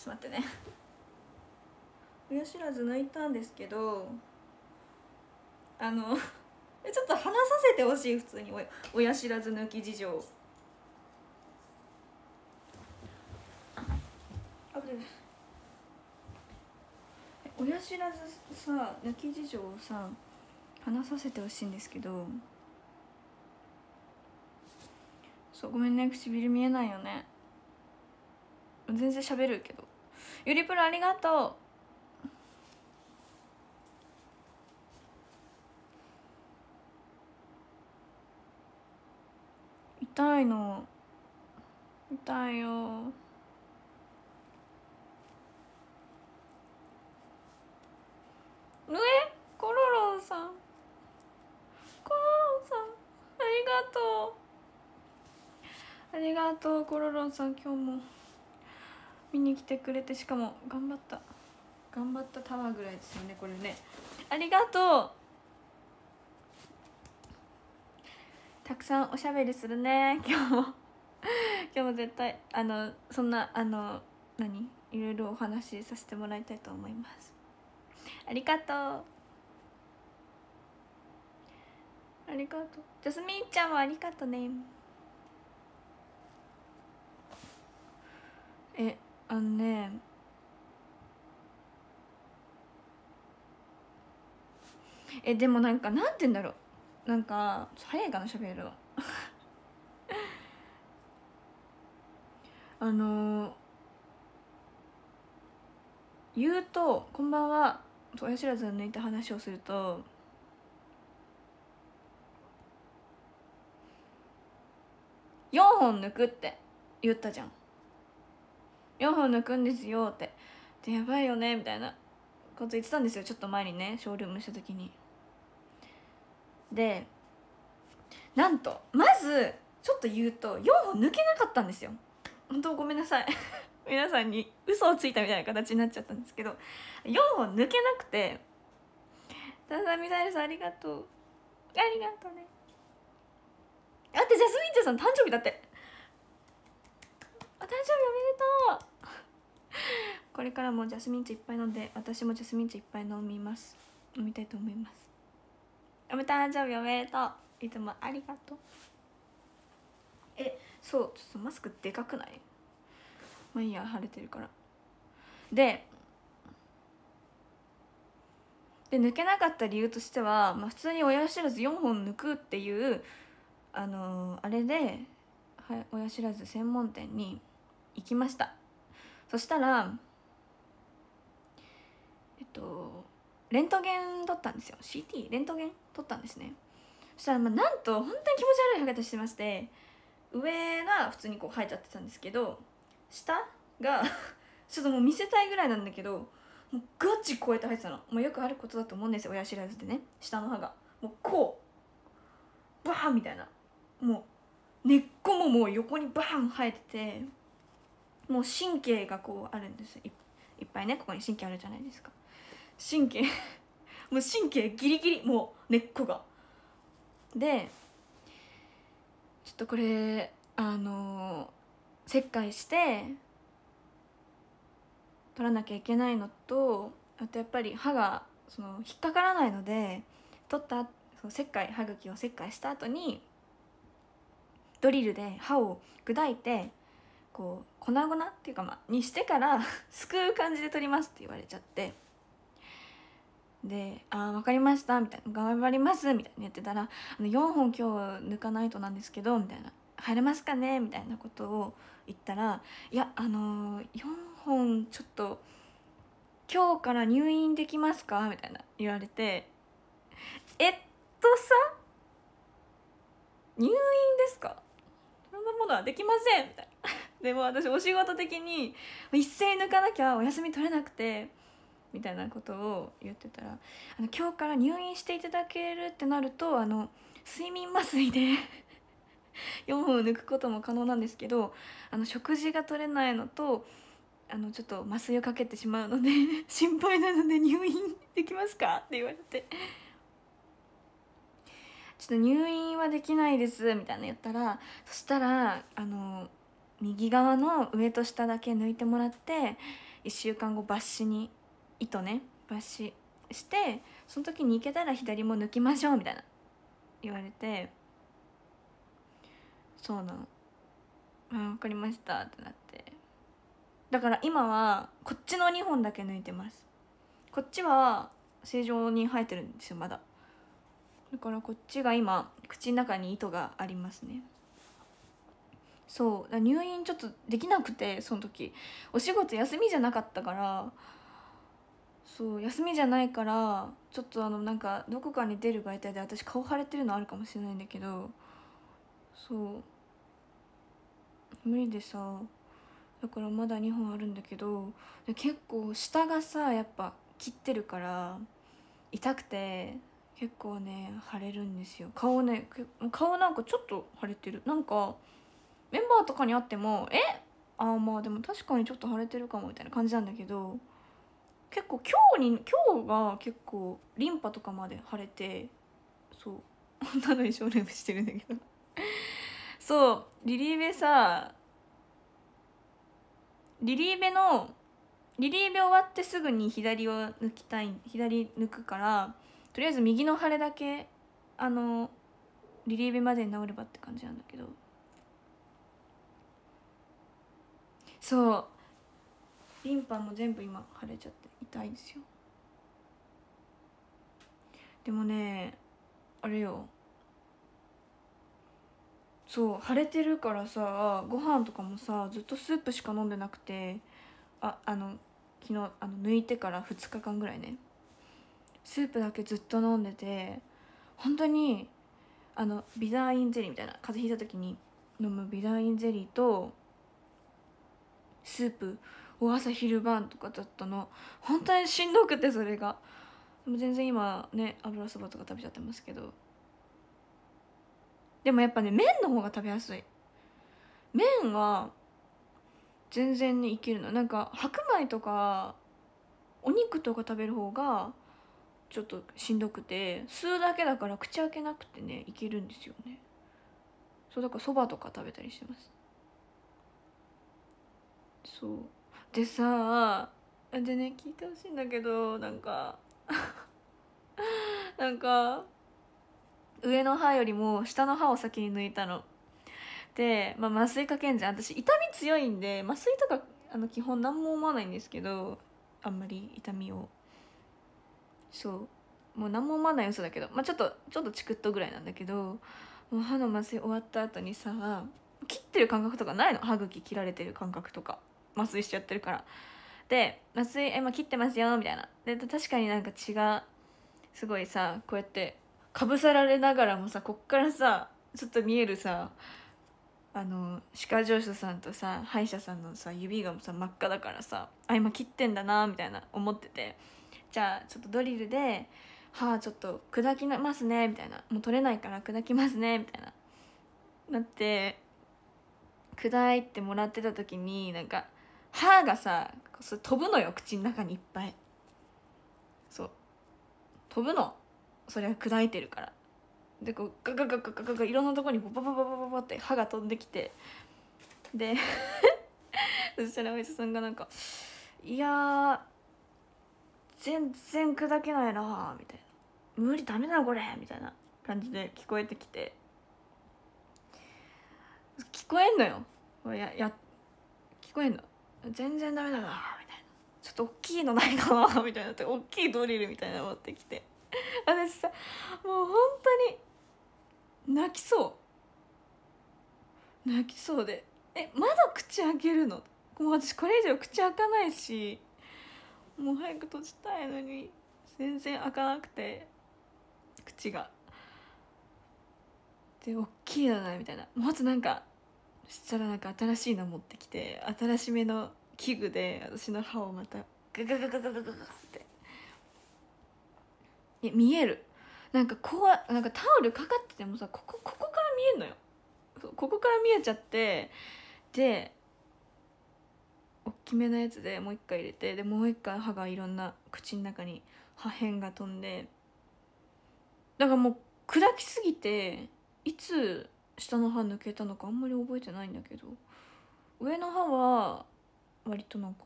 ちょっと待ってね親知らず抜いたんですけどあの ちょっと話させてほしい普通に親知らず抜き事情親知らずさ抜き事情をさ話させてほしいんですけどそうごめんね唇見えないよね全然喋るけどゆりプロありがとう痛いの痛いよえコロロンさんコロロンさんありがとうありがとうコロロンさん今日も。見に来てくれてしかも頑張った頑張ったタワーぐらいですよねこれねありがとうたくさんおしゃべりするね 今日も今日も絶対あのそんなあの何いろいろお話しさせてもらいたいと思いますありがとうありがとうジャスミンちゃんもありがとねえあのねえでもなんかなんて言うんだろうなんか早いかな喋るの あのー、言うと「こんばんは親知らずを抜いた話をすると」4本抜くって言ったじゃん4本抜くんですよってでやばいよねみたいなこと言ってたんですよちょっと前にねショールームした時にでなんとまずちょっと言うと4本抜けなかったんですよ本当ごめんなさい 皆さんに嘘をついたみたいな形になっちゃったんですけど4本抜けなくて「ただみだるさんありがとうありがとうね」だってジャスミン茶さん誕生日だってお誕生日おめでとう これからもジャスミン茶いっぱい飲んで私もジャスミン茶いっぱい飲みます飲みたいと思いますお誕生日おめでとういつもありがとうえそうちょっとマスクでかくないまあいいや晴れてるからでで抜けなかった理由としては、まあ、普通に親知らず4本抜くっていうあのー、あれでは親知らず専門店に行きましたそしたらえっとレントゲン撮ったんですよ CT レントゲン撮ったんですねそしたらまあなんと本当に気持ち悪い歯形してまして上が普通にこう生えちゃってたんですけど下が ちょっともう見せたいぐらいなんだけどもうガチ超えて生えてたのもうよくあることだと思うんですよ親知らずでね下の歯がもうこうバーンみたいなもう根っこももう横にバーン生えててもう神経がこうあるんですいっぱいねここに神経あるじゃないですか神経 もう神経ギリギリもう根っこがでちょっとこれあの切開して取らなきゃいけないのとあとやっぱり歯がその引っかからないので取ったその切開歯茎を切開した後にドリルで歯を砕いてこう粉々っていうかまあにしてから すくう感じで取りますって言われちゃってで「ああ分かりました」みたいな「頑張ります」みたいな言ってたら「あの4本今日抜かないとなんですけど」みたいな「入れますかね?」みたいなことを言ったら「いやあのー、4本ちょっと今日から入院できますか?」みたいな言われて「えっとさ入院ですかそんなものはできません」みたいな。でも私お仕事的に一斉抜かなきゃお休み取れなくてみたいなことを言ってたらあの今日から入院していただけるってなるとあの睡眠麻酔で4 本抜くことも可能なんですけどあの食事が取れないのとあのちょっと麻酔をかけてしまうので 心配なので入院できますかって言われてちょっと入院はできないですみたいな言ったらそしたらあの右側の上と下だけ抜いてもらって1週間後抜歯に糸ね抜歯してその時に行けたら左も抜きましょうみたいな言われてそうなの「分かりました」ってなってだから今はこっちの2本だけ抜いてますこっちは正常に生えてるんですよまだだからこっちが今口の中に糸がありますねそう入院ちょっとできなくてその時お仕事休みじゃなかったからそう休みじゃないからちょっとあのなんかどこかに出る媒体で私顔腫れてるのあるかもしれないんだけどそう無理でさだからまだ2本あるんだけど結構下がさやっぱ切ってるから痛くて結構ね腫れるんですよ顔ね顔なんかちょっと腫れてるなんかメンバーとかに会ってもえああまあでも確かにちょっと腫れてるかもみたいな感じなんだけど結構今日に今日が結構リンパとかまで腫れてそう女のに省略してるんだけどそうリリーベさリリーベのリリーベ終わってすぐに左を抜きたい左抜くからとりあえず右の腫れだけあのリリーベまでに治ればって感じなんだけど。そうリンパも全部今腫れちゃって痛いですよでもねあれよそう腫れてるからさご飯とかもさずっとスープしか飲んでなくてああの昨日あの抜いてから2日間ぐらいねスープだけずっと飲んでて本当にあのビザーインゼリーみたいな風邪ひいた時に飲むビザーインゼリーとスープを朝昼晩とかだったの本当にしんどくてそれがでも全然今ね油そばとか食べちゃってますけどでもやっぱね麺の方が食べやすい麺は全然ねいけるのなんか白米とかお肉とか食べる方がちょっとしんどくて吸うだけだから口開けなくてねいけるんですよねそうだからそばとか食べたりしてますそうでさでね聞いてほしいんだけどなんか なんか上の歯よりも下の歯を先に抜いたので、まあ、麻酔かけんじゃん私痛み強いんで麻酔とかあの基本何も思わないんですけどあんまり痛みをそうもう何も思わない嘘だけど、まあ、ちょっとちょっとチクッとぐらいなんだけどもう歯の麻酔終わった後にさ切ってる感覚とかないの歯茎切られてる感覚とか麻酔しちゃってるからで麻酔今切ってますよみたいなで確かになんか血がすごいさこうやってかぶさられながらもさこっからさちょっと見えるさあの歯科助手さんとさ歯医者さんのさ指がさ真っ赤だからさあ今切ってんだなみたいな思っててじゃあちょっとドリルで歯ちょっと砕きますねみたいなもう取れないから砕きますねみたいななって砕いてもらってた時になんか歯がさ飛ぶのよ口の中にいっぱいそう飛ぶのそれは砕いてるからでこうガガガガガガガいろんなとこにボボボボボボって歯が飛んできてでそしたらお医者さんがなんか「いや全然砕けないな」みたいな「無理ダメだこれ」みたいな感じで聞こえてきて聞こえんのよやや聞こえんの全然ダメだなみたいなちょっと大きいのないかなみたいなって大きいドリルみたいなの持ってきて私さもう本当に泣きそう泣きそうで「えまだ口開けるの?」もう私これ以上口開かないしもう早く閉じたいのに全然開かなくて口がで大きいのないみたいなもっとなんかしたらなんか新しいの持ってきて新しめの器具で私の歯をまたガガガガガガガって見えるなんかこうなんかタオルかかっててもさここここから見えんのよここから見えちゃってで大きめのやつでもう一回入れてでもう一回歯がいろんな口の中に破片が飛んでだからもう砕きすぎていつ下の歯抜けたのかあんまり覚えてないんだけど上の歯は割となんか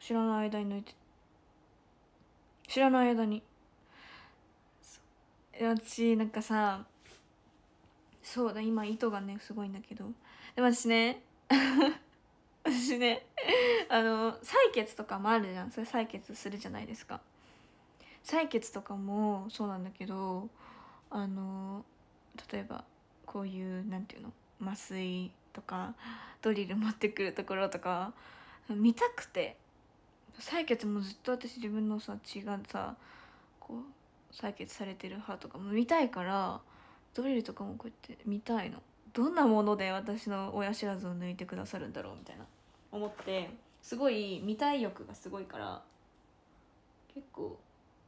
知らない間に抜いて知らない間に私なんかさそうだ今糸がねすごいんだけどでも私ね 私ねあの採血とかもあるじゃんそれ採血するじゃないですか採血とかもそうなんだけどあの例えばこういうんていうの麻酔とかドリル持ってくるところとか見たくて採血もずっと私自分のさ血がさこう採血されてる歯とかも見たいからドリルとかもこうやって見たいのどんなもので私の親知らずを抜いてくださるんだろうみたいな思ってすごい見たい欲がすごいから結構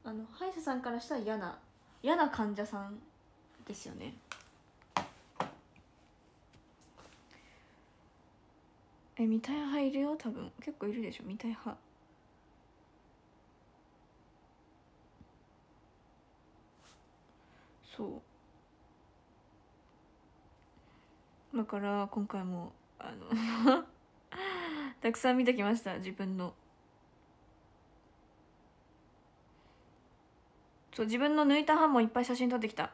あの歯医者さんからしたら嫌な嫌な患者さんですよねえたい派いるよ多分結構いるでしょたい派そうだから今回もあの たくさん見てきました自分のそう自分の抜いた歯もいっぱい写真撮ってきた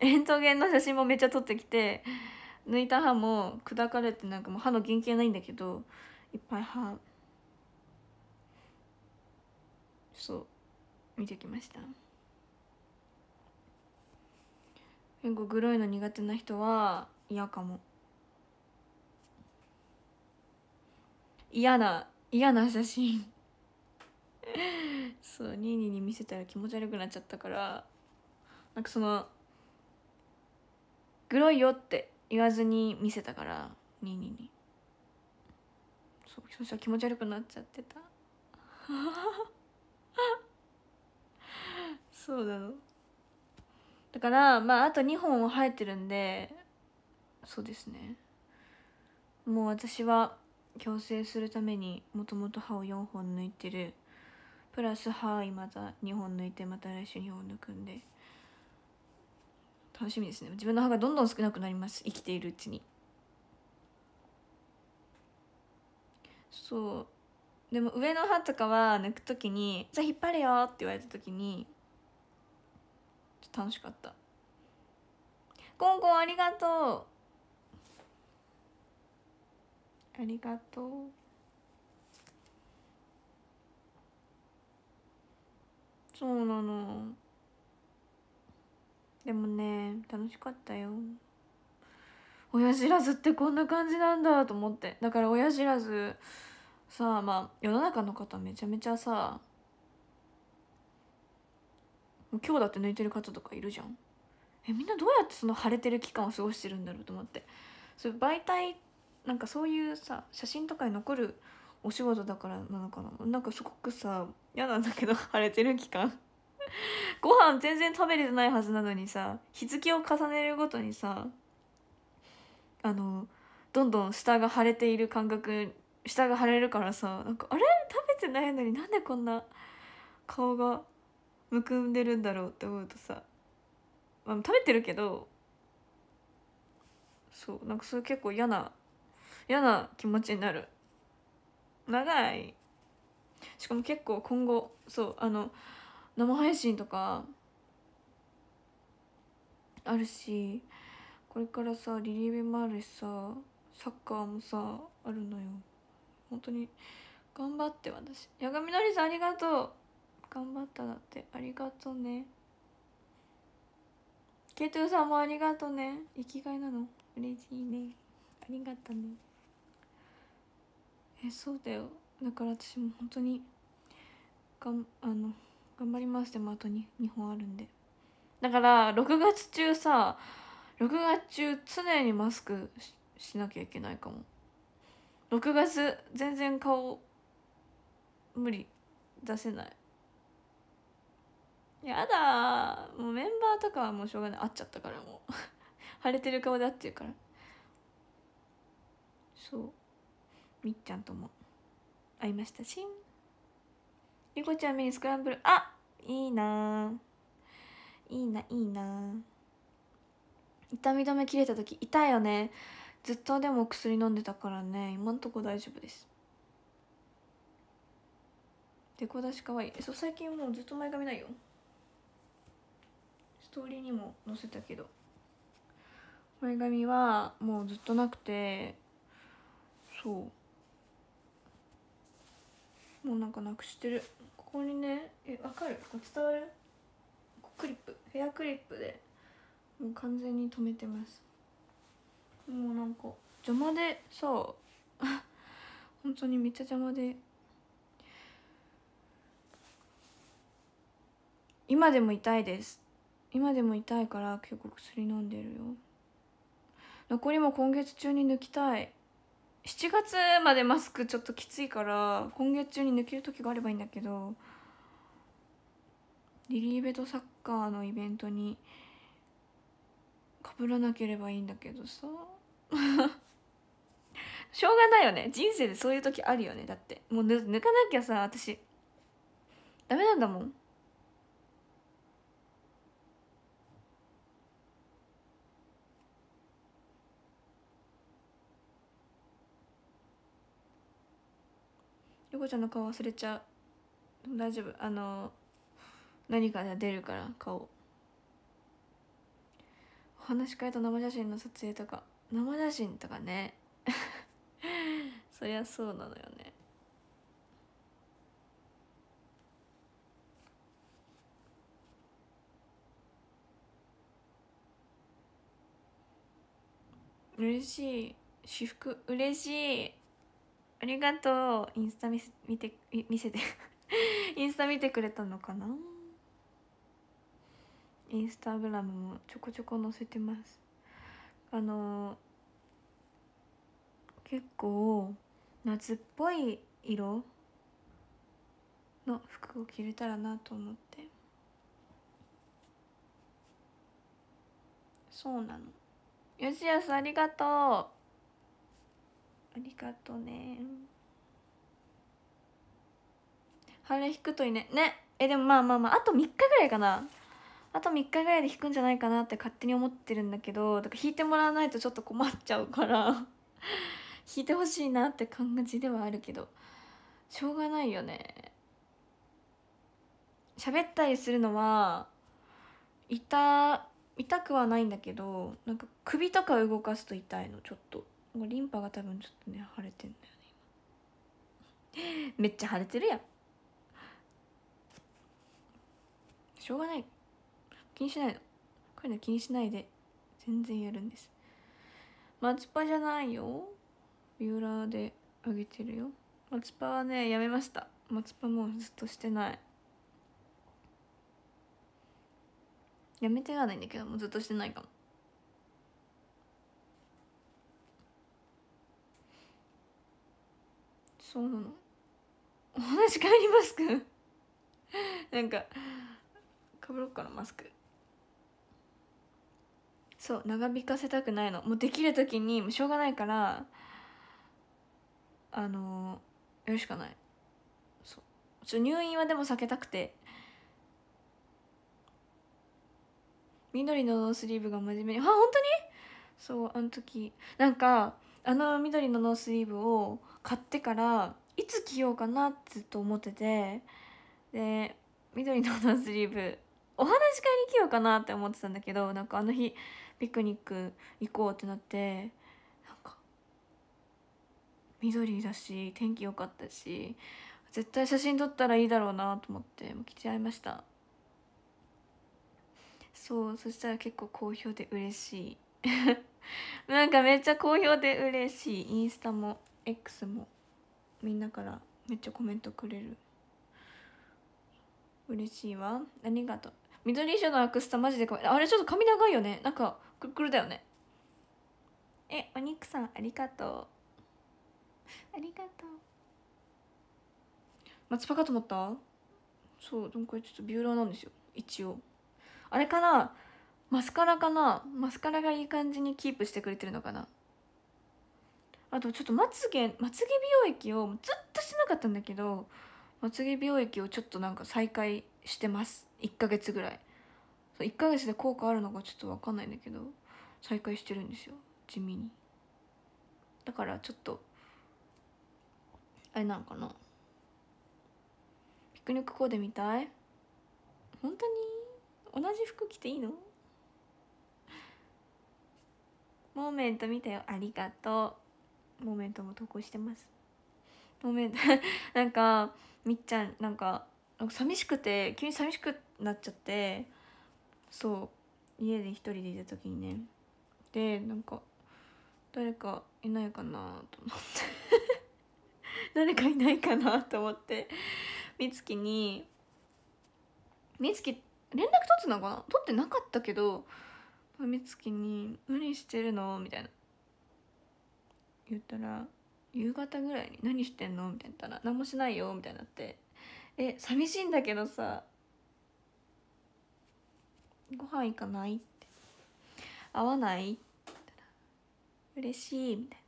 エントゲンの写真もめっちゃ撮ってきて抜いた歯も砕かれてなんかもう歯の原型ないんだけどいっぱい歯そう見てきました結構グロいの苦手な人は嫌かも嫌な嫌な写真 そうニーニーに見せたら気持ち悪くなっちゃったからなんかそのグロいよって言わずに見せたから222そうそしたら気持ち悪くなっちゃってた そうなのだからまああと2本は生えてるんでそうですねもう私は矯正するためにもともと歯を4本抜いてるプラス歯今また2本抜いてまた来週2本抜くんで。楽しみですね自分の歯がどんどん少なくなります生きているうちにそうでも上の歯とかは抜く時に「じゃあ引っ張れよ」って言われた時にちょっと楽しかったコンコンありがとうありがとうそうなのでもね楽しかったよ親知らずってこんな感じなんだと思ってだから親知らずさあまあ世の中の方めちゃめちゃさ今日だって抜いてる方とかいるじゃんえみんなどうやってその腫れてる期間を過ごしてるんだろうと思ってそれ媒体なんかそういうさ写真とかに残るお仕事だからなのかななんかすごくさ嫌なんだけど腫れてる期間ご飯全然食べれてないはずなのにさ日付を重ねるごとにさあのどんどん下が腫れている感覚下が腫れるからさなんかあれ食べてないのになんでこんな顔がむくんでるんだろうって思うとさ、まあ、食べてるけどそうなんかそれ結構嫌な嫌な気持ちになる長いしかも結構今後そうあの生配信とかあるしこれからさリリーベもあるしさサッカーもさあるのよ本当に頑張って私八神のりさんありがとう頑張っただってありがとうねケイトゥさんもありがとうね生きがいなの嬉しいねありがとうねえそうだよだから私も本当にがんあの頑張りますでもあとに2本あるんでだから6月中さ6月中常にマスクしなきゃいけないかも6月全然顔無理出せないやだもうメンバーとかはもうしょうがない会っちゃったからもう 腫れてる顔で会ってるからそうみっちゃんとも会いましたしリコちゃん目にスクランブルあいいないいないいな痛み止め切れた時痛いよねずっとでも薬飲んでたからね今んとこ大丈夫ですデコ出し可愛いそう最近もうずっと前髪ないよストーリーにも載せたけど前髪はもうずっとなくてそうもうなんかなくしてるここにねえわかるこれ伝わるクリップヘアクリップでもう完全に止めてますもうなんか邪魔でさ 本当にめっちゃ邪魔で今でも痛いです今でも痛いから結構薬飲んでるよ残りも今月中に抜きたい7月までマスクちょっときついから今月中に抜ける時があればいいんだけどリリーベドサッカーのイベントにかぶらなければいいんだけどさ しょうがないよね人生でそういう時あるよねだってもう抜かなきゃさ私ダメなんだもんちゃんの顔忘れちゃう大丈夫あの何かで出るから顔お話し会と生写真の撮影とか生写真とかね そりゃそうなのよね嬉しい私服嬉しいありがとうインスタ見せ見て見せて インスタ見てくれたのかなインスタグラムもちょこちょこ載せてますあの結構夏っぽい色の服を着れたらなと思ってそうなのよしやすありがとうありがとね羽引くといいねねえでもまあまあまああと3日ぐらいかなあと3日ぐらいで弾くんじゃないかなって勝手に思ってるんだけどだから弾いてもらわないとちょっと困っちゃうから弾 いてほしいなって感じではあるけどしょうがないよね喋ったりするのは痛痛くはないんだけどなんか首とか動かすと痛いのちょっとリンパが多分ちょっとね腫れてんだよね今 めっちゃ腫れてるやんしょうがない気にしないのこういうの気にしないで全然やるんです松葉じゃないよビューラーであげてるよ松葉はねやめました松葉もうずっとしてないやめてはないんだけどもうずっとしてないかもそうなの同じ帰りマスクなんかかぶろっかなマスクそう長引かせたくないのもうできる時にもうしょうがないからあのー、やるしかないそうちょ入院はでも避けたくて緑のノースリーブが真面目にあ本当にそうあの時なんかあの緑のノースリーブを買ってからいつ着ようかなってずっと思っててで緑のダンスリーブお話し会に来ようかなって思ってたんだけどなんかあの日ピクニック行こうってなってなんか緑だし天気良かったし絶対写真撮ったらいいだろうなと思ってもう来ちゃいましたそうそしたら結構好評で嬉しい なんかめっちゃ好評で嬉しいインスタも X もみんなからめっちゃコメントくれる嬉しいわありがとう緑色のアクスタマジであれちょっと髪長いよねなんかくるくるだよねえお肉さんありがとうありがとう松葉かと思ったそうでもこれちょっとビューラーなんですよ一応あれかなマスカラかなマスカラがいい感じにキープしてくれてるのかなあとちょっとまつげまつげ美容液をずっとしてなかったんだけどまつげ美容液をちょっとなんか再開してます1ヶ月ぐらいそう1ヶ月で効果あるのかちょっと分かんないんだけど再開してるんですよ地味にだからちょっとあれなのかなピクニックコーデみたい本当に同じ服着ていいのモーメント見たよありがとうモメントも投稿してますモメント なんかみっちゃんなんか寂しくて急に寂しくなっちゃってそう家で一人でいた時にねでなんか誰かいないかなと思って 誰かいないかなと思って美月に美月連絡取ってたのかな取ってなかったけどつ月に「無理してるの?」みたいな言ったら夕方ぐらいに「何してんの?」みたいな「何もしないよ」みたいになって「え寂しいんだけどさご飯行かない?」って「会わない?」って嬉しい」みたい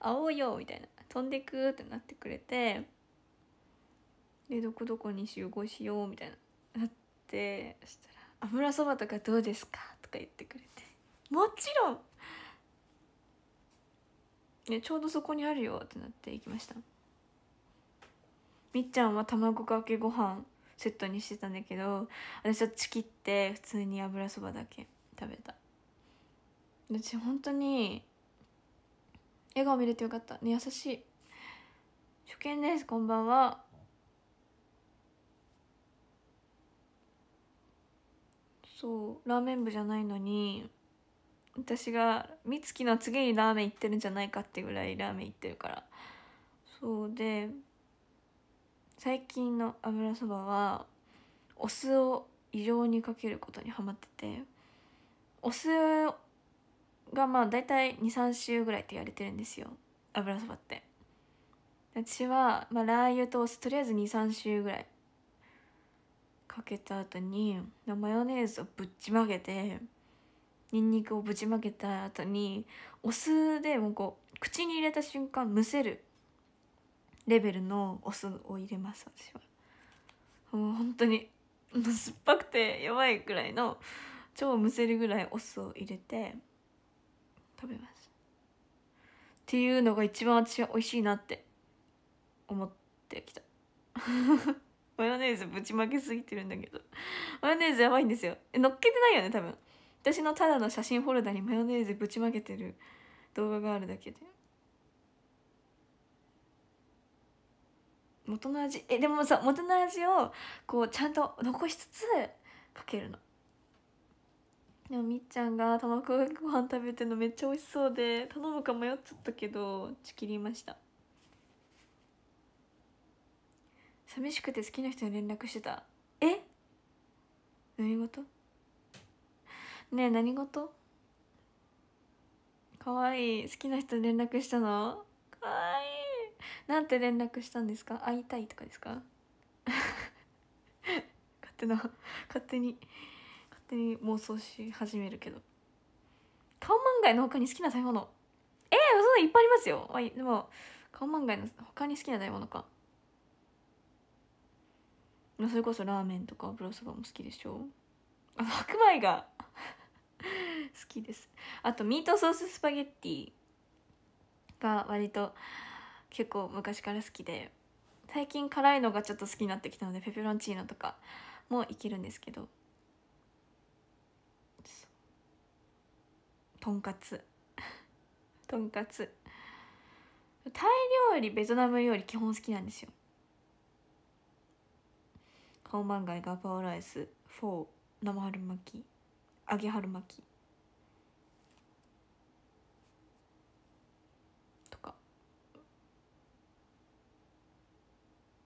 な「会おうよ」みたいな「飛んでく」ってなってくれてでどこどこに集合しようみたいななってそしたら「油そばとかどうですか?」とか言ってくれて「もちろんね、ちょうどそこにあるよってなって行きましたみっちゃんは卵かけご飯セットにしてたんだけど私はちきって普通に油そばだけ食べた私本当に笑顔見れてよかったね優しい初見ですこんばんはそうラーメン部じゃないのに私が美月の次にラーメン行ってるんじゃないかってぐらいラーメン行ってるからそうで最近の油そばはお酢を異常にかけることにはまっててお酢がまあ大体23週ぐらいって言われてるんですよ油そばって私は、まあ、ラー油とお酢とりあえず23週ぐらいかけた後にマヨネーズをぶっちまけてにんにくをぶちまけた後にお酢でもこう口に入れた瞬間むせるレベルのお酢を入れます私はもう本当に酸っぱくてやばいくらいの超むせるぐらいお酢を入れて食べますっていうのが一番私は美味しいなって思ってきた マヨネーズぶちまけすぎてるんだけどマヨネーズやばいんですよえのっけてないよね多分私のただの写真フォルダにマヨネーズぶちまけてる動画があるだけで元の味えでもさ元の味をこうちゃんと残しつつかけるのでもみっちゃんが卵かけご飯食べてるのめっちゃ美味しそうで頼むか迷っちゃったけどちきりました寂しくて好きな人に連絡してたえ何事ねえ何事かわいい好きな人に連絡したのかわいいなんて連絡したんですか会いたいとかですか 勝手な勝手に勝手に妄想し始めるけど顔漫画の他に好きな食べ物えー、そいっぱいありますよでも顔漫画の他に好きな食べ物かそれこそラーメンとか油そばも好きでしょ白米が 好きですあとミートソーススパゲッティが割と結構昔から好きで最近辛いのがちょっと好きになってきたのでペペロンチーノとかもいけるんですけどとんかつ とんかつタイ料理ベトナム料理基本好きなんですよカオマンガイガパオライスフォー生春巻き揚げ春巻きとか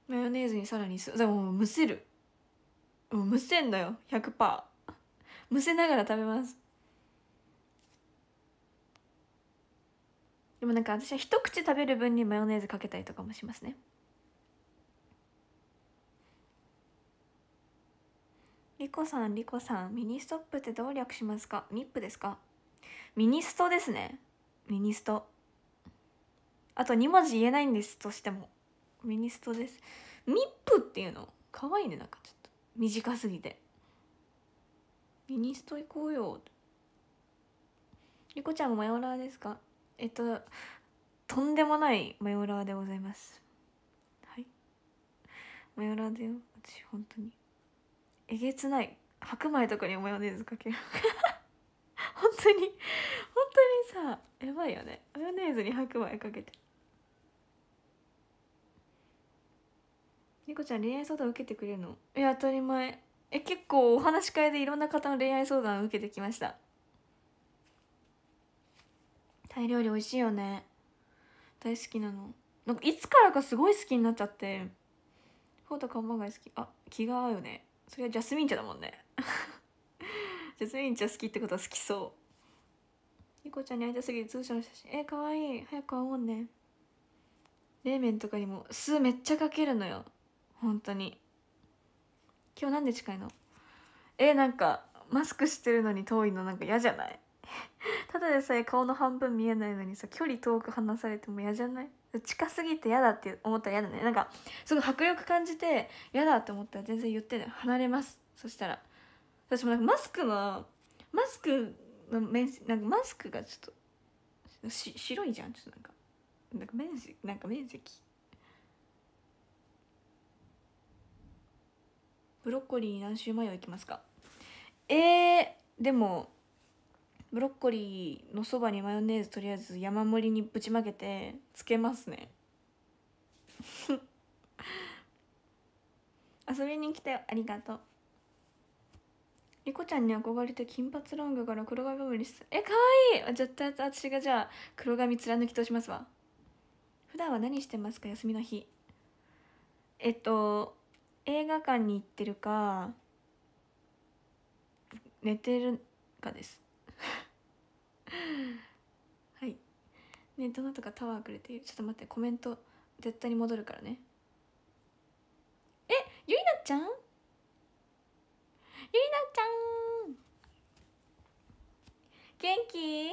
マヨネーズにさらにすでもむせるもうむせんだよ100%むせながら食べますでもなんか私は一口食べる分にマヨネーズかけたりとかもしますねこさん、りこさん、ミニストップってどう略しますかミップですかミニストですね。ミニスト。あと2文字言えないんですとしても。ミニストです。ミップっていうのかわいいね、なんかちょっと。短すぎて。ミニスト行こうよ。りこちゃんもマヨラーですかえっと、とんでもないマヨラーでございます。はい。マヨラーだよ、私、本当に。えげつない白米とかにマヨネーズかける 本当に本当にさやばいよねマヨネーズに白米かけて猫ちゃん恋愛相談受けてくれるのいや当たり前え結構お話し会でいろんな方の恋愛相談を受けてきましたタイ料理美味しいよね大好きなのなんかいつからかすごい好きになっちゃってフォートカンバンガ好きあ気が合うよねそれはジャスミン茶だもんね ジャスミン茶好きってことは好きそうニコちゃんに会いたすぎて通称の写真えかわいい早く会おうね冷麺とかにも酢めっちゃかけるのよ本当に今日なんで近いのえなんかマスクしてるのに遠いのなんか嫌じゃない ただでさえ顔の半分見えないのにさ距離遠く離されても嫌じゃない近すぎて嫌だって思ったら嫌だねなんかすごい迫力感じて嫌だって思ったら全然言ってね離れますそしたら私もなんかマスクのマスクの面積なんかマスクがちょっとし白いじゃんちょっとなんかなんか面積なんか面積ブロッコリー何週前は行きますかえー、でもブロッコリーのそばにマヨネーズとりあえず山盛りにぶちまけてつけますね 遊びに来てありがとうリコちゃんに憧れて金髪ロングから黒髪ぶりすえ可愛いい絶対私がじゃあ黒髪貫き通しますわ普段は何してますか休みの日えっと映画館に行ってるか寝てるかです はいねどなたかタワーくれているちょっと待ってコメント絶対に戻るからねえゆりなちゃんゆりなちゃん元気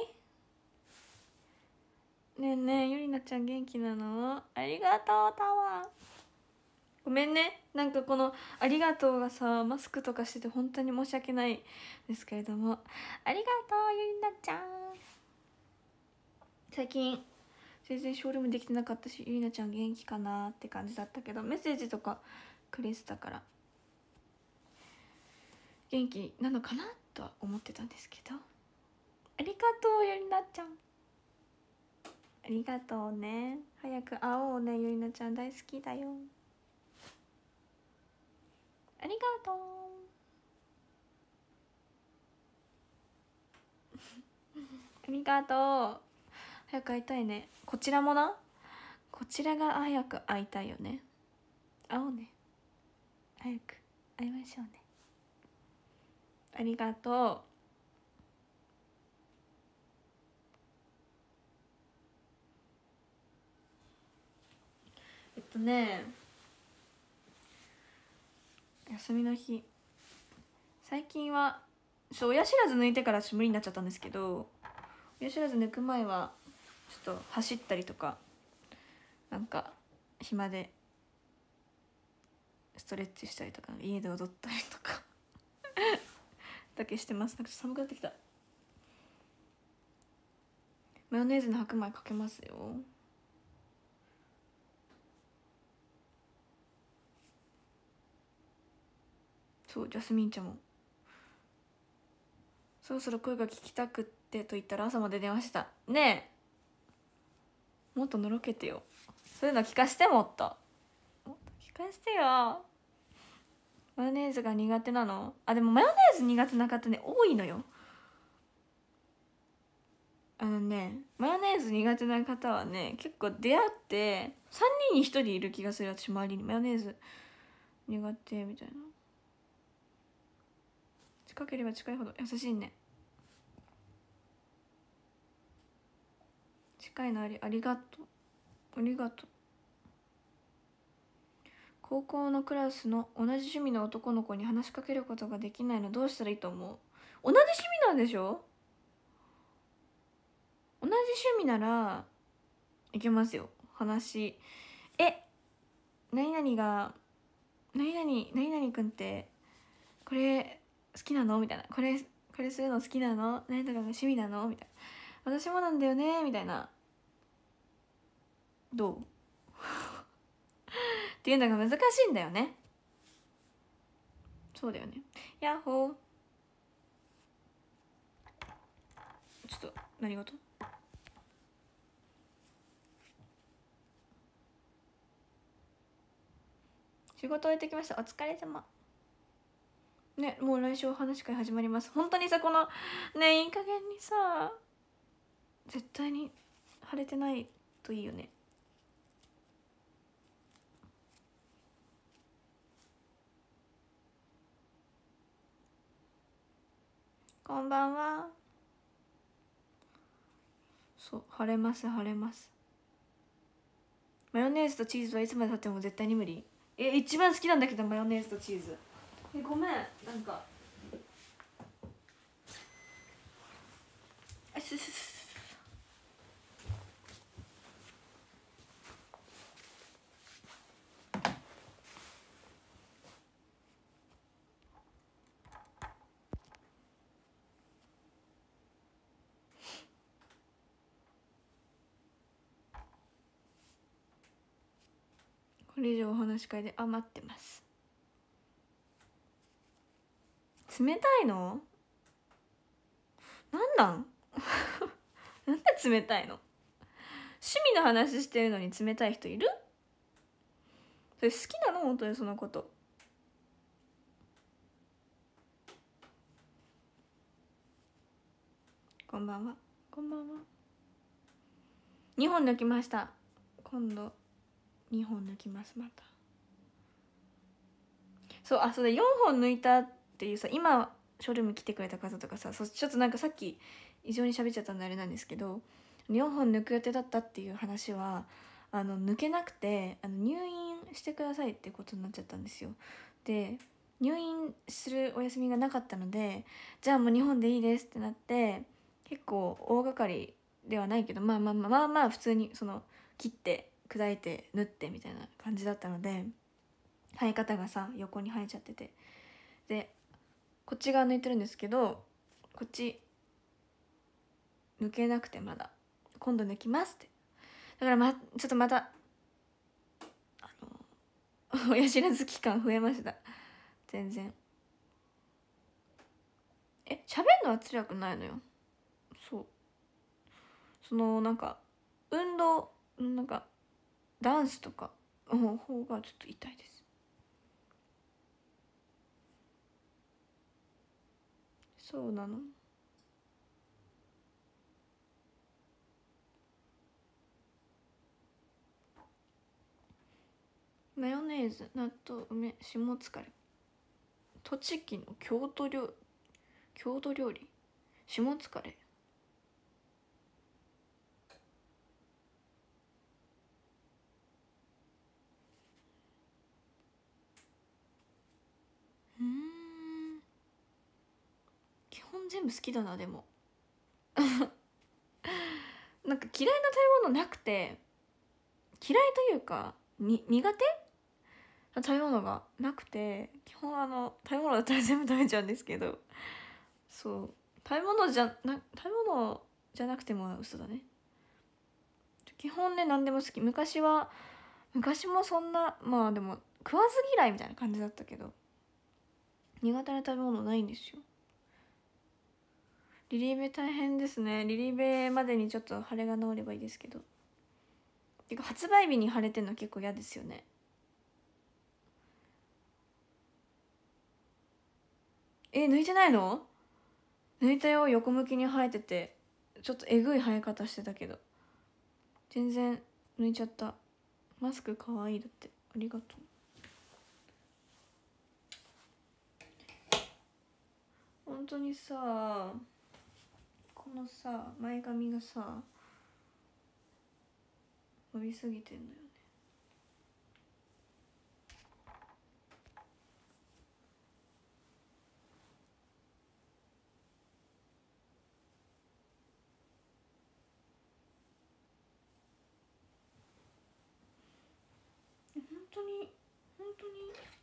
ねえねえゆりなちゃん元気なのありがとうタワーごめんねなんかこの「ありがとう」がさマスクとかしてて本当に申し訳ないですけれどもありがとうゆりなちゃん最近全然ショールームできてなかったしゆりなちゃん元気かなって感じだったけどメッセージとかクリスたから元気なのかなとは思ってたんですけどありがとうゆりなちゃんありがとうね早く会おうねゆりなちゃん大好きだよありがとう ありがとう早く会いたいねこちらもなこちらが早く会いたいよね会おうね早く会いましょうねありがとうえっとね休みの日最近はそう親知らず抜いてから無理になっちゃったんですけど親知らず抜く前はちょっと走ったりとかなんか暇でストレッチしたりとか家で踊ったりとか だけしてますなんか寒くなってきたマヨネーズの白米かけますよそうジャスミン茶もそろそろ声が聞きたくってと言ったら朝まで電話したねえもっとのろけてよそういうの聞かしてもっともっと聞かしてよマヨネーズが苦手なのあでもマヨネーズ苦手な方ね多いのよあのねマヨネーズ苦手な方はね結構出会って3人に1人いる気がする私周りにマヨネーズ苦手みたいな近ければ近いほど優しいね近いのありありがとうありがとう高校のクラスの同じ趣味の男の子に話しかけることができないのどうしたらいいと思う同じ趣味なんでしょ同じ趣味ならいけますよ話え何々が何々何々くんってこれ好きなのみたいなこれこれするの好きなの何とかが趣味なのみたいな私もなんだよねみたいなどう っていうのが難しいんだよねそうだよねヤッホーちょっと何事仕事終えてきましたお疲れ様ねもう来週お話会始まります本当にさこのねいい加減にさ絶対に晴れてないといいよねこんばんはそう晴れます晴れますマヨネーズとチーズはいつまでたっても絶対に無理え一番好きなんだけどマヨネーズとチーズえごめんなんかあすすすこれ以上お話し会で余ってます冷たいのなんなん なんで冷たいの趣味の話してるのに冷たい人いるそれ好きなの本当にそのことこんばんはこんばんは2本抜きました今度2本抜きますまたそうあそれ4本抜いたっていうさ今ショールーム来てくれた方とかさちょっとなんかさっき異常に喋っちゃったんであれなんですけど4本抜く予定だったっていう話はあの抜けなくてあの入院してくださいってことになっちゃったんですよ。で入院するお休みがなかったのでじゃあもう日本でいいですってなって結構大掛かりではないけどまあまあまあまあまあ普通にその切って砕いて縫ってみたいな感じだったので生え方がさ横に生えちゃっててでこっち側抜いてるんですけどこっち抜けなくてまだ今度抜きますってだからまちょっとまたあの 親知らず期間増えました全然え喋るのは辛くないのよそうそのなんか運動なんかダンスとかの方がちょっと痛いですそうなのマヨネーズ納豆梅下疲れ栃木の郷土料京都料理下疲れうん本全部好きだなでも なんか嫌いな食べ物なくて嫌いというかに苦手食べ物がなくて基本あの食べ物だったら全部食べちゃうんですけどそう食べ物じゃな食べ物じゃなくても嘘だね基本ね何でも好き昔は昔もそんなまあでも食わず嫌いみたいな感じだったけど苦手な食べ物ないんですよリリベ大変ですねリリーベまでにちょっと腫れが治ればいいですけどてか発売日に腫れてんの結構嫌ですよねえ抜いてないの抜いたよ横向きに生えててちょっとえぐい生え方してたけど全然抜いちゃったマスクかわいいだってありがとう本当にさのさ前髪がさ伸びすぎてんのよね本当に本当に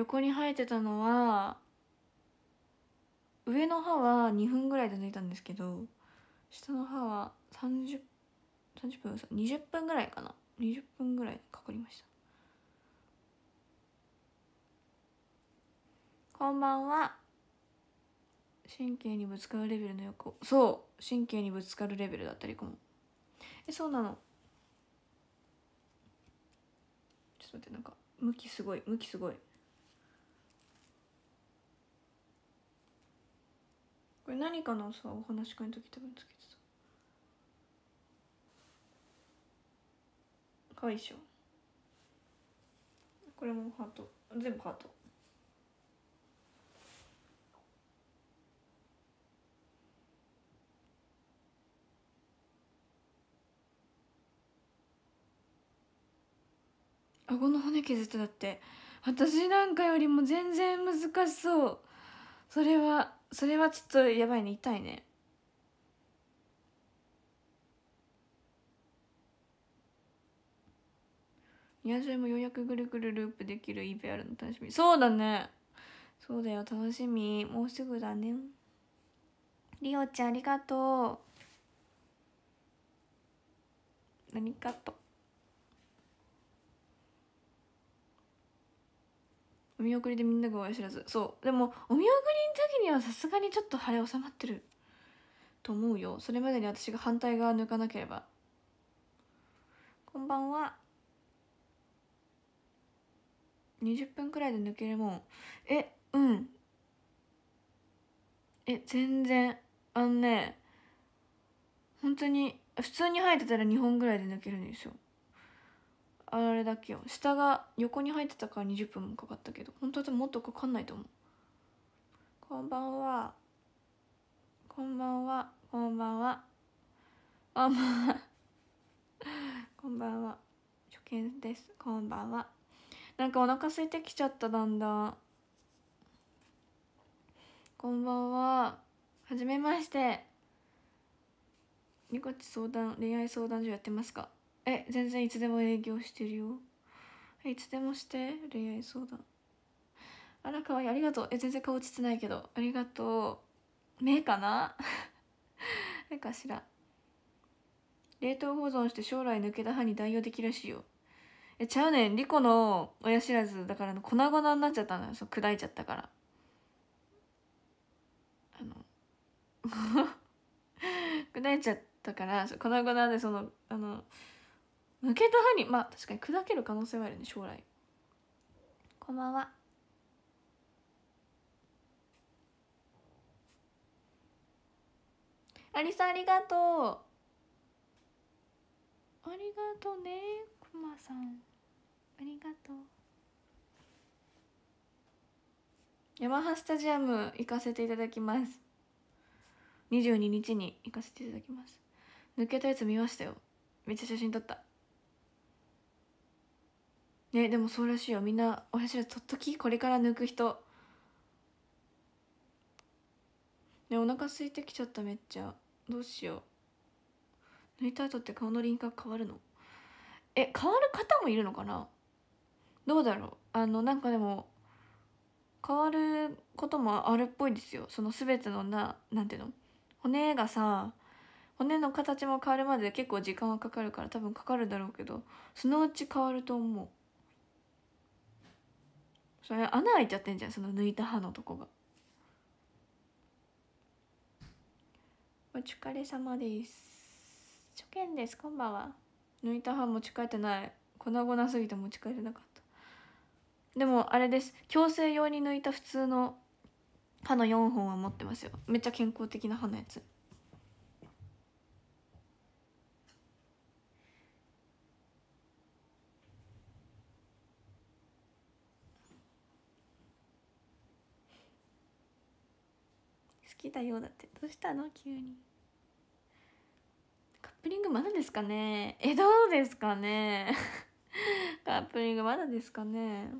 横に生えてたのは上の歯は2分ぐらいで抜いたんですけど下の歯は 30, 30分20分ぐらいかな20分ぐらいかかりましたこんばんは神経にぶつかるレベルの横そう神経にぶつかるレベルだったりかもえそうなのちょっと待ってなんか向きすごい向きすごいこれ何かのさお話し会の時多分つけてたかわいいしょこれもハート全部ハートあごの骨削っただって私なんかよりも全然難しそうそれはそれはちょっとやばいね痛いねいやそれもようやくぐるぐるループできるイ e あるの楽しみそうだねそうだよ楽しみもうすぐだねりおちゃんありがとう何かとお見送りでみんなが親知らずそうでもお見送りの時にはさすがにちょっと腫れ収まってると思うよそれまでに私が反対側抜かなければこんばんは20分くらいで抜けるもんえうんえ全然あのね本当に普通に生えてたら2本ぐらいで抜けるんですよあれだけよ下が横に入ってたから20分もかかったけど本当はもっとかかんないと思うこんばんはこんばんはこんばんはあまあこんばんは初見ですこんばんはなんかお腹空いてきちゃっただんだんこんばんははじめましてニコチ相談恋愛相談所やってますかえ全然いつでも営業してるよいつでもして恋愛相談あらかわいいありがとうえ全然顔映ってないけどありがとう目かな 目かしら冷凍保存して将来抜けた歯に代用できるらしいよえちゃうねんリコの親知らずだから粉々になっちゃったのよそう砕いちゃったからあの 砕いちゃったから粉々でそのあの抜けた歯にまあ確かに砕ける可能性はあるね将来こんばんはありさんありがとうありがとうねくまさんありがとうヤマハスタジアム行かせていただきます22日に行かせていただきます抜けたやつ見ましたよめっちゃ写真撮ったねでもそうらしいよみんなお柱とっときこれから抜く人ねお腹空いてきちゃっためっちゃどうしよう抜いた後って顔の輪郭変わるのえ変わる方もいるのかなどうだろうあのなんかでも変わることもあるっぽいですよその全てのな何ていうの骨がさ骨の形も変わるまで結構時間はかかるから多分かかるだろうけどそのうち変わると思うそれ穴開いちゃってんじゃんその抜いた歯のとこがお疲れ様です初見ですこんばんは抜いた歯持ち帰ってない粉々すぎて持ち帰れなかったでもあれです矯正用に抜いた普通の歯の4本は持ってますよめっちゃ健康的な歯のやつきだよだってどうしたの急にカップリングまだですかねえどうですかね カップリングまだですかね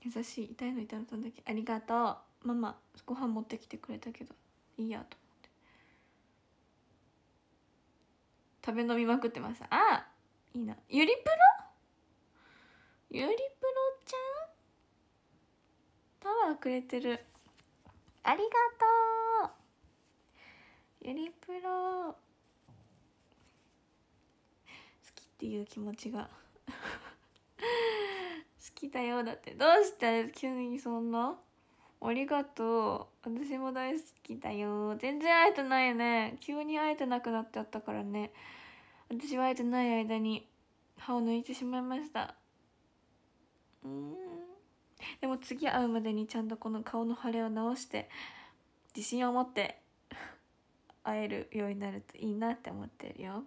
優しい痛いの痛いのんだけありがとうママご飯持ってきてくれたけどいいやと思って食べ飲みまくってますあいいなゆりプロゆりプロちゃんパワーくれてるありがとうゆりプロ好きっていう気持ちが 好きだよだってどうして急にそんなありがとう私も大好きだよ全然会えてないね急に会えてなくなっちゃったからね私は会えてない間に歯を抜いてしまいましたうんでも次会うまでにちゃんとこの顔の腫れを治して自信を持って会えるようになるといいなって思ってるよ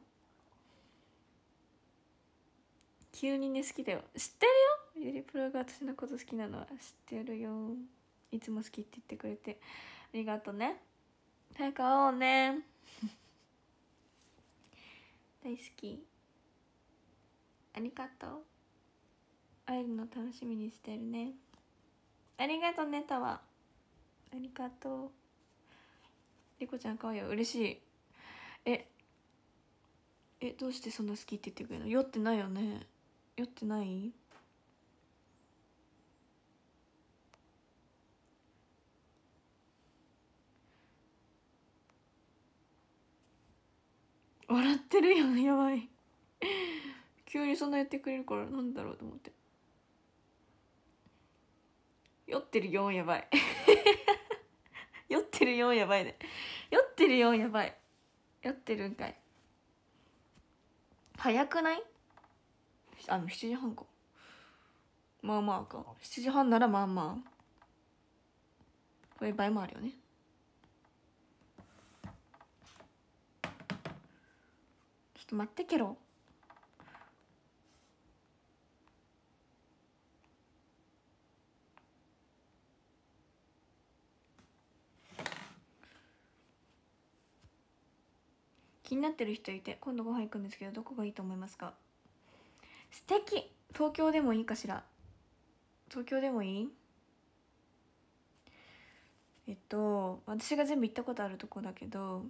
急にね好きだよ知ってるよゆりプロが私のこと好きなのは知ってるよいつも好きって言ってくれてありがとうね早く会おうね 大好きありがとう会えるの楽しみにしてるねありがとうねたわありがとうりコちゃんかわいいよ嬉しいええどうしてそんな好きって言ってくれるの酔ってないよね酔ってない笑ってるよやばい 急にそんなやってくれるからなんだろうと思って酔ってる4やばい 酔ってる4やばいね酔ってる4やばい酔ってるんかい早くないあの7時半かまあまあか7時半ならまあまあこういう場合もあるよねちょっと待ってけろ気になってる人いて今度ご飯行くんですけどどこがいいと思いますか素敵東京でもいいかしら東京でもいいえっと私が全部行ったことあるとこだけど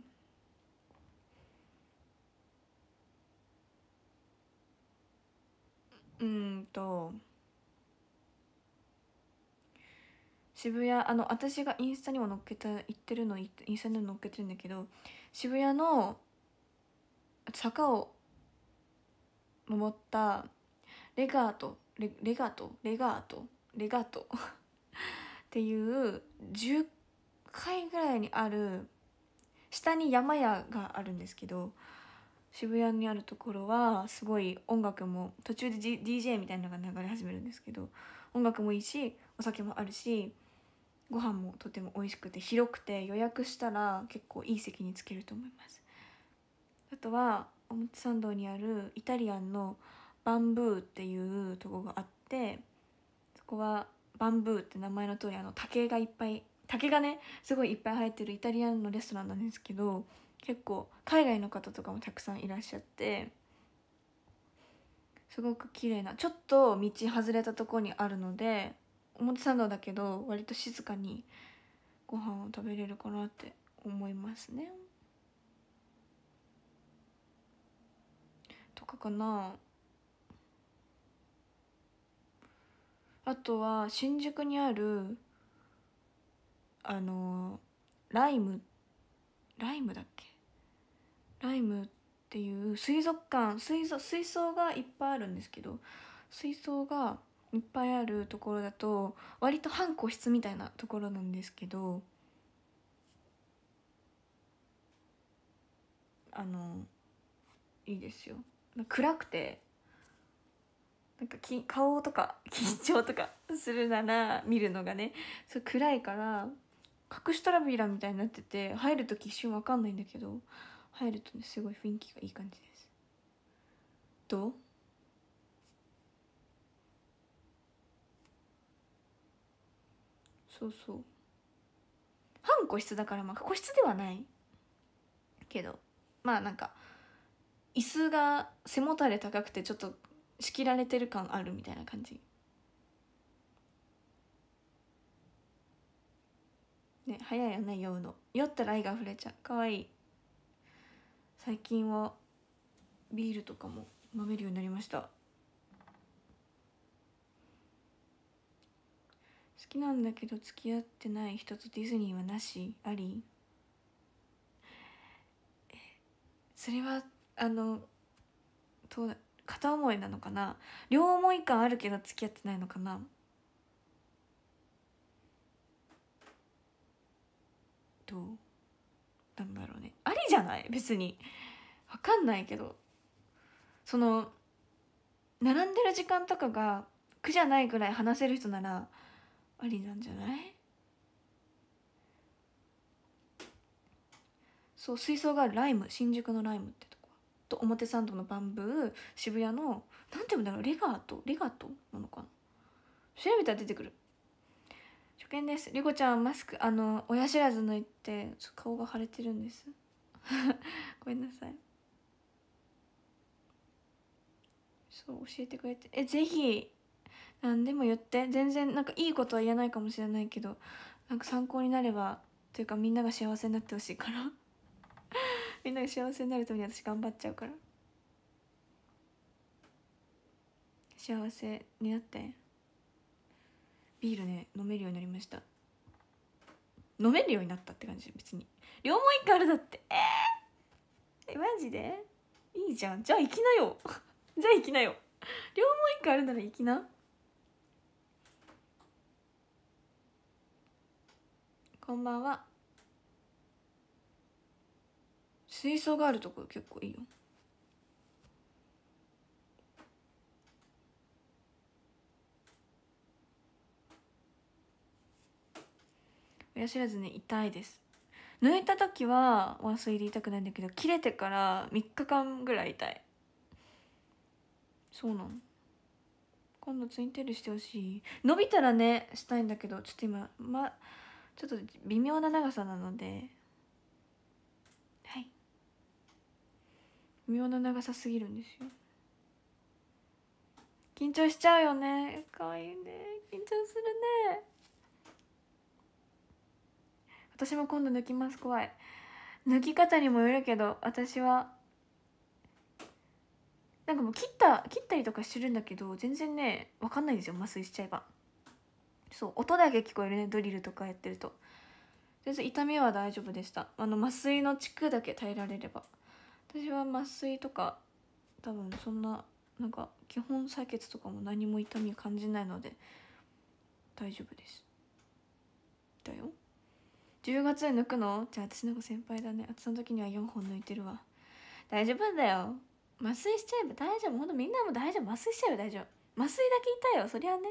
うんと渋谷あの私がインスタにも載っけた行ってるのインスタにも載っけてるんだけど渋谷の坂を登ったレガートレレガートレガートレガート っていう10階ぐらいにある下に山屋があるんですけど渋谷にあるところはすごい音楽も途中で、G、DJ みたいなのが流れ始めるんですけど音楽もいいしお酒もあるしご飯もとても美味しくて広くて予約したら結構いい席につけると思いますあとは表参道にあるイタリアンのバンブーっていうとこがあってそこはバンブーって名前の通りあの竹がいっぱい竹がねすごいいっぱい生えてるイタリアンのレストランなんですけど結構海外の方とかもたくさんいらっしゃってすごく綺麗なちょっと道外れたとこにあるので表参道だけど割と静かにご飯を食べれるかなって思いますね。とかかなあとは新宿にあるあのライムライムだっけライムっていう水族館水槽水槽がいっぱいあるんですけど水槽がいっぱいあるところだと割と半個室みたいなところなんですけどあのいいですよ暗くてなんかき顔とか 緊張とかするなら見るのがねそう暗いから隠し扉みたいになってて入る時一瞬わかんないんだけど入るとねすごい雰囲気がいい感じですどうそうそう半個室だからまあ個室ではないけどまあなんか椅子が背もたれ高くてちょっと仕切られてる感あるみたいな感じね早いよね酔うの酔ったら愛が溢れちゃうかわいい最近はビールとかも飲めるようになりました好きなんだけど付き合ってない人とディズニーはなしありそれはあのどうだ片思いなのかな両思い感あるけど付き合ってないのかなどうなんだろうねありじゃない別に分かんないけどその並んでる時間とかが苦じゃないぐらい話せる人ならありなんじゃないそう水槽があるライム新宿のライムってと表参道のバンブー渋谷の何て読うんだろうレガートレガートなのかな調べたら出てくる初見ですリコちゃんマスクあの親知らず抜いて顔が腫れてるんです ごめんなさいそう教えてくれてえぜひ何でも言って全然なんかいいことは言えないかもしれないけどなんか参考になればというかみんなが幸せになってほしいからみんなが幸せになるために私頑張っちゃうから幸せになってビールね飲めるようになりました飲めるようになったって感じ別に両も一回あるだってえー、マジでいいじゃんじゃあ行きなよ じゃあ行きなよ両も一回あるなら行きなこんばんは水槽があるところ結構いいよ親知らずね痛いです抜いた時はワンスイで痛くないんだけど切れてから3日間ぐらい痛いそうなの今度ツインテールしてほしい伸びたらねしたいんだけどちょっと今まちょっと微妙な長さなので妙な長さすぎるんですよ緊張しちゃうよねかわいいね緊張するね私も今度抜きます怖い抜き方にもよるけど私はなんかもう切った切ったりとかしてるんだけど全然ね分かんないんですよ麻酔しちゃえばそう音だけ聞こえるねドリルとかやってると全然痛みは大丈夫でしたあの麻酔の地区だけ耐えられれば私は麻酔とか多分そんななんか基本採血とかも何も痛み感じないので大丈夫ですだよ10月で抜くのじゃあ私の子先輩だね私の時には4本抜いてるわ大丈夫だよ麻酔しちゃえば大丈夫ほんとみんなも大丈夫麻酔しちゃえば大丈夫麻酔だけ痛いよそりゃね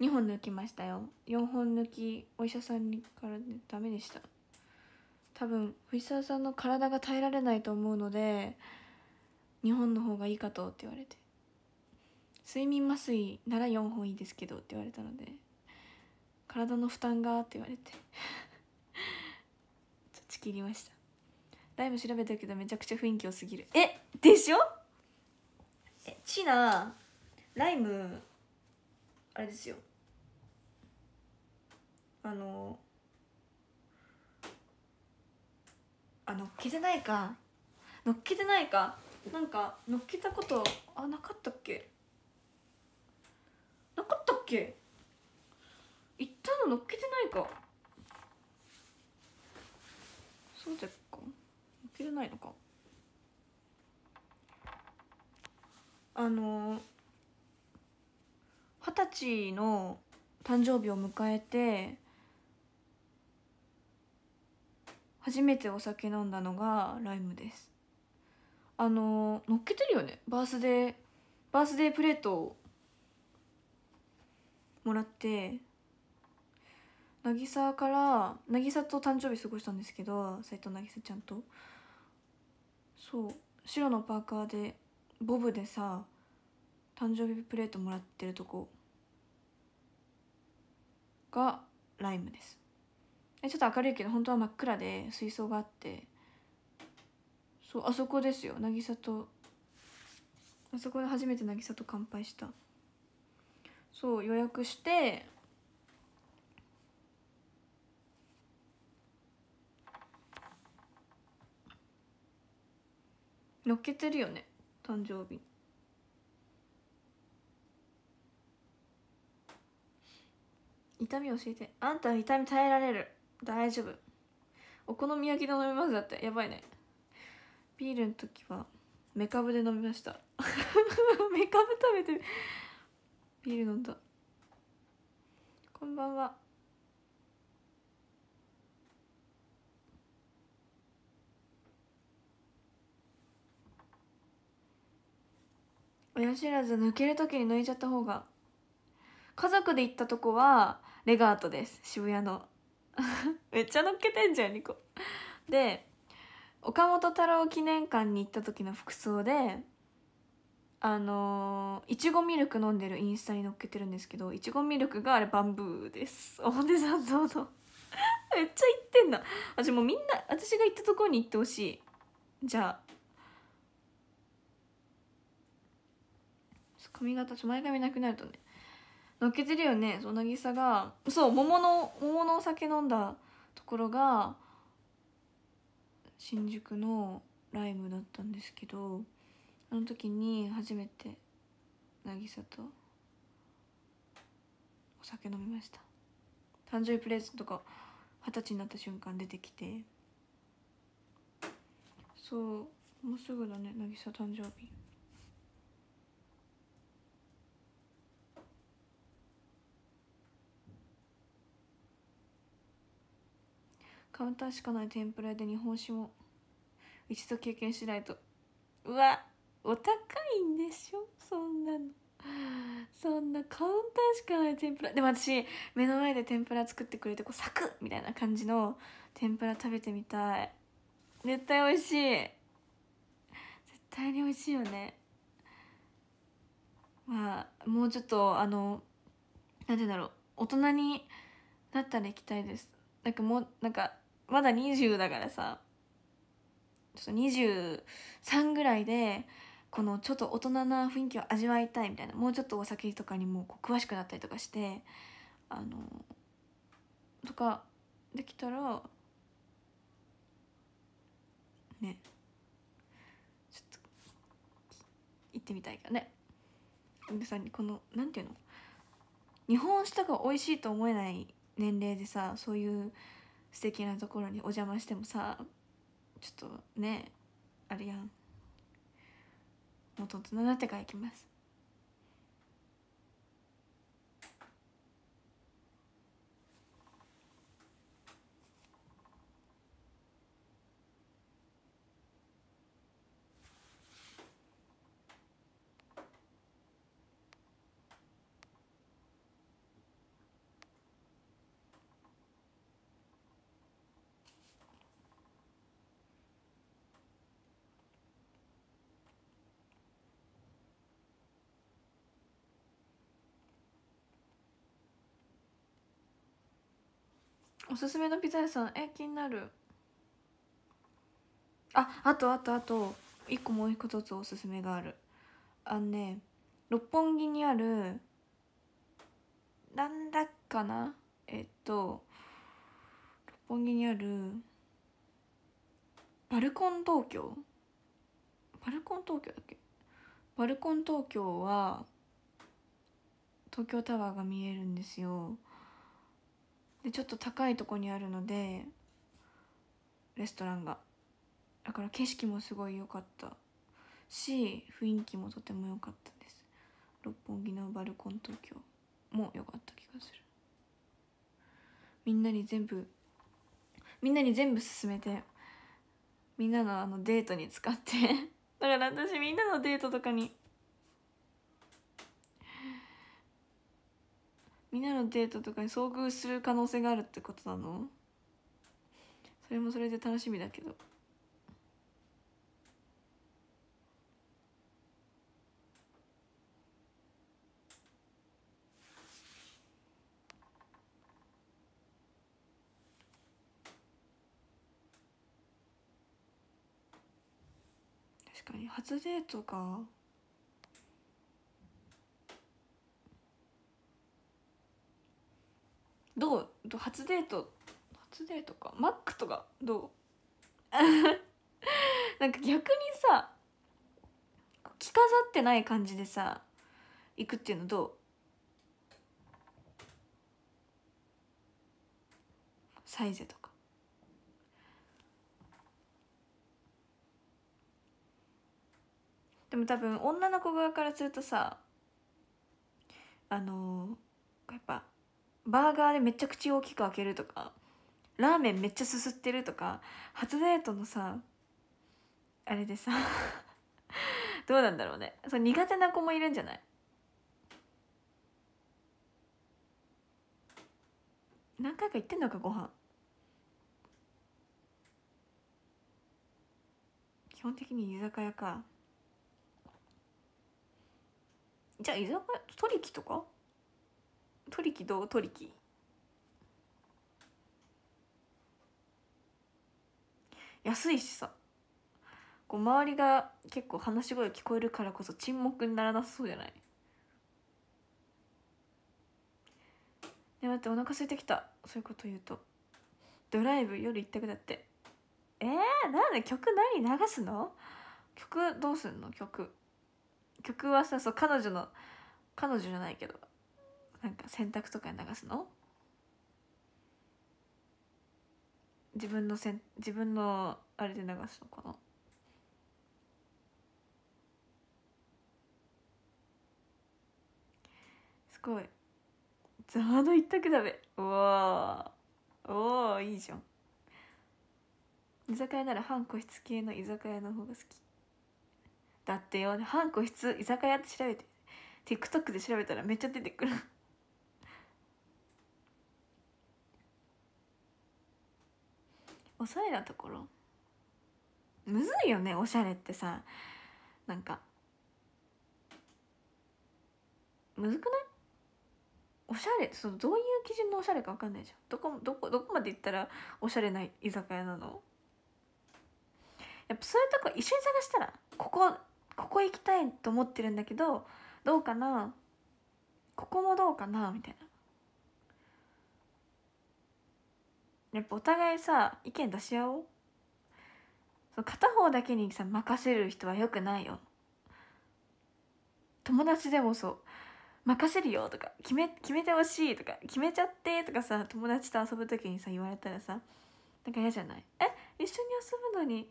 2本抜きましたよ4本抜きお医者さんにからでダメでした多分藤沢さんの体が耐えられないと思うので日本の方がいいかとって言われて睡眠麻酔なら4本いいですけどって言われたので体の負担がって言われて ちょっとちきりましたライブ調べたけどめちゃくちゃ雰囲気良すぎるえでしょえチナライムあれですよあのあのっけてないかのっけてないかなんかのっけたことあなかったっけなかったっけいったののっけてないかそうだっかのっけてないのかあの二十歳の誕生日を迎えて初めてお酒飲んだのがライムですあの乗っけてるよねバースデーバースデープレートをもらって渚から渚と誕生日過ごしたんですけど斎藤渚ちゃんとそう白のパーカーでボブでさ誕生日プレートもらってるとこがライムですちょっと明るいけど本当は真っ暗で水槽があってそうあそこですよ渚とあそこで初めて渚と乾杯したそう予約してのっけてるよね誕生日痛み教えてあんた痛み耐えられる大丈夫お好み焼きで飲みますだってやばいねビールの時はメカブで飲みました メカブ食べてビール飲んだこんばんは親知らず抜ける時に抜いちゃった方が家族で行ったとこはレガートです渋谷の めっちゃ乗っけてんじゃん2コで岡本太郎記念館に行った時の服装であのいちごミルク飲んでるインスタに載っけてるんですけどいちごミルクがあれバンブーです表参道の めっちゃ行ってんな私もうみんな私が行ったところに行ってほしいじゃあ髪型ちょ前髪なくなるとね乗っけてるよねそう渚がそう桃の桃のお酒飲んだところが新宿のライブだったんですけどあの時に初めて渚とお酒飲みました誕生日プレゼントが二十歳になった瞬間出てきてそうもうすぐだね渚誕生日カウンターしかない天ぷらで日本酒も一度経験しないとうわお高いんでしょそんなのそんなカウンターしかない天ぷらでも私目の前で天ぷら作ってくれてこうサクッみたいな感じの天ぷら食べてみたい絶対美味しい絶対に美味しいよねまあもうちょっとあの何て言うんだろう大人になったら行きたいですなんかもうなんかまだ20だからさちょっと23ぐらいでこのちょっと大人な雰囲気を味わいたいみたいなもうちょっとお酒とかにも詳しくなったりとかしてあのとかできたらねちょっと行ってみたいかどね皆さこのなんていうの日本酒とか美味しいと思えない年齢でさそういう素敵なところにお邪魔してもさちょっとねあれやん元となってから行きますおすすめのピザ屋さんえ気になるああとあとあと一個もう一個つおすすめがあるあのね六本木にあるなんだっかなえっと六本木にあるバルコン東京バルコン東京だっけバルコン東京は東京タワーが見えるんですよでちょっと高いとこにあるのでレストランがだから景色もすごい良かったし雰囲気もとても良かったです六本木のバルコン東京も良かった気がするみんなに全部みんなに全部勧めてみんなのあのデートに使って だから私みんなのデートとかにみんなのデートとかに遭遇する可能性があるってことなのそれもそれで楽しみだけど。確かに初デートか。どう初デート初デートかマックとかどう なんか逆にさ着飾ってない感じでさ行くっていうのどうサイゼとかでも多分女の子側からするとさあのー、やっぱバーガーでめっちゃ口大きく開けるとかラーメンめっちゃすすってるとか初デートのさあれでさ どうなんだろうねそう苦手な子もいるんじゃない何回か行ってんのかご飯基本的に居酒屋かじゃあ居酒屋取り木とかトリキどうトリキ安いしさこう周りが結構話し声聞こえるからこそ沈黙にならなそうじゃないで待ってお腹空いてきたそういうこと言うとドライブ夜一択だってえー、なんで曲何流すの曲どうすんの曲曲はさそう彼女の彼女じゃないけどなんか洗濯とかに流すの自分のせん自分のあれで流すのかなすごいザワード一択だべおおおいいじゃん居酒屋なら半個室系の居酒屋の方が好きだってよ半個室居酒屋って調べて TikTok で調べたらめっちゃ出てくるおしゃれなところむずいよねおしゃれってさなんかむずくないおしゃれそのどういう基準のおしゃれか分かんないじゃんどこどこどこまで行ったらおしゃれな居酒屋なのやっぱそういうとこ一緒に探したらここここ行きたいと思ってるんだけどどうかなここもどうかなみたいなやっぱお互いさ意見出し合おうそう片方だけにさ任せる人はよくないよ友達でもそう任せるよとか決め決めてほしいとか決めちゃってとかさ友達と遊ぶ時にさ言われたらさなんか嫌じゃないえ一緒に遊ぶのに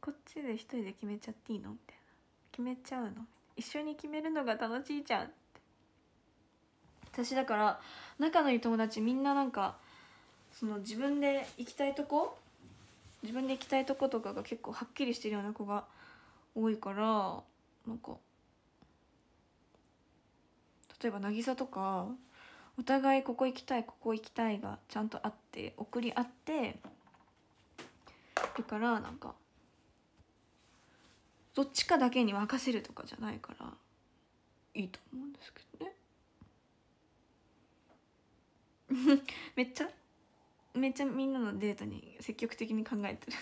こっちで一人で決めちゃっていいのみたいな決めちゃうの一緒に決めるのが楽しいじゃん私だから仲のいい友達みんななんかその自分で行きたいとこ自分で行きたいとことかが結構はっきりしてるような子が多いからなんか例えば渚とかお互いここ行きたいここ行きたいがちゃんとあって送り合ってるからなんかどっちかだけに任せるとかじゃないからいいと思うんですけどね めっちゃめっちゃみんなのデートに積極的に考えてる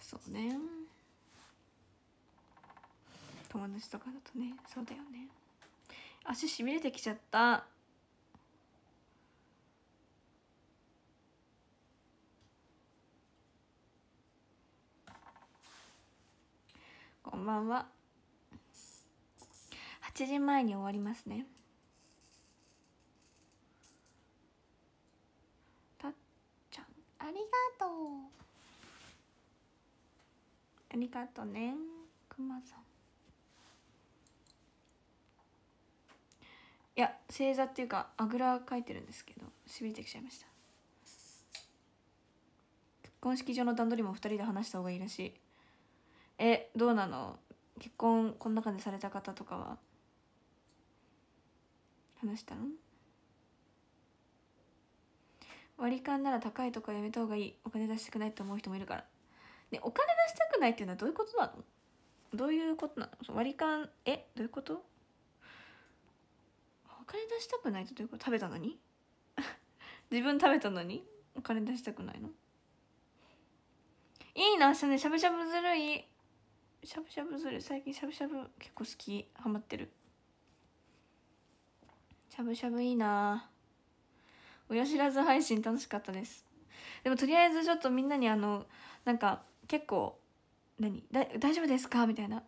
そうね友達とかだとねそうだよね足しびれてきちゃったこんばんは8時前に終わりますねたっちゃんありがとうありがとうねくまさんいや正座っていうかあぐら書いてるんですけどしびれてきちゃいました結婚式場の段取りも2人で話した方がいいらしいえどうなの結婚この中でされた方とかは話したの割り勘なら高いとかやめた方がいいお金出したくないと思う人もいるから、ね、お金出したくないっていうのはどういうことなのどういうことなの割り勘えどういうことお金出したくないってどういうこと食べたのに 自分食べたのにお金出したくないのいいな明日ねしゃぶしゃぶずるいしゃぶしゃぶする最近しゃぶしゃぶ結構好きハマってるしゃぶしゃぶいいな親知らず配信楽しかったですでもとりあえずちょっとみんなにあのなんか結構何だ大丈夫ですかみたいな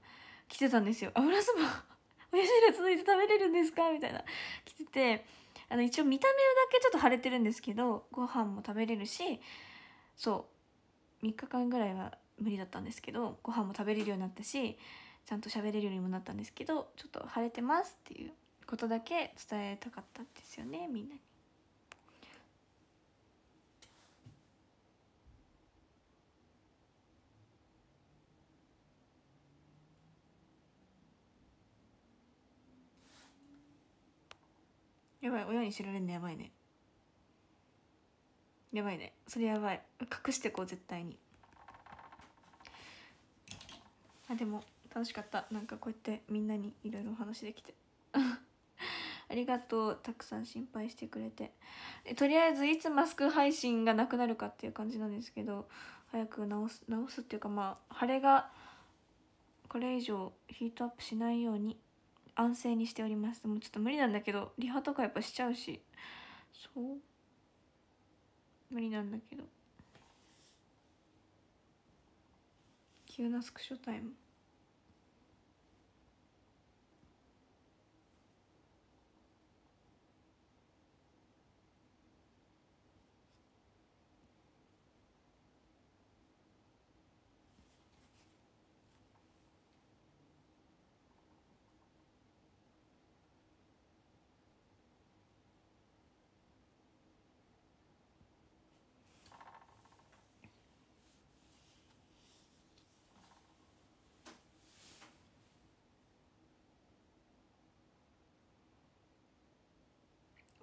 来てたんですよ「油そば親知らずのいつ食べれるんですか?」みたいな来ててあの一応見た目だけちょっと腫れてるんですけどご飯も食べれるしそう3日間ぐらいは無理だったんですけどご飯も食べれるようになったしちゃんと喋れるようにもなったんですけどちょっと晴れてますっていうことだけ伝えたかったんですよねみんなに。やばい親に知られるのやばいねやばいねそれやばい隠してこう絶対にあでも楽しかったなんかこうやってみんなにいろいろお話できて ありがとうたくさん心配してくれてとりあえずいつマスク配信がなくなるかっていう感じなんですけど早く直す直すっていうかまあ腫れがこれ以上ヒートアップしないように安静にしておりますもうちょっと無理なんだけどリハとかやっぱしちゃうしそう無理なんだけど急なスクショタイム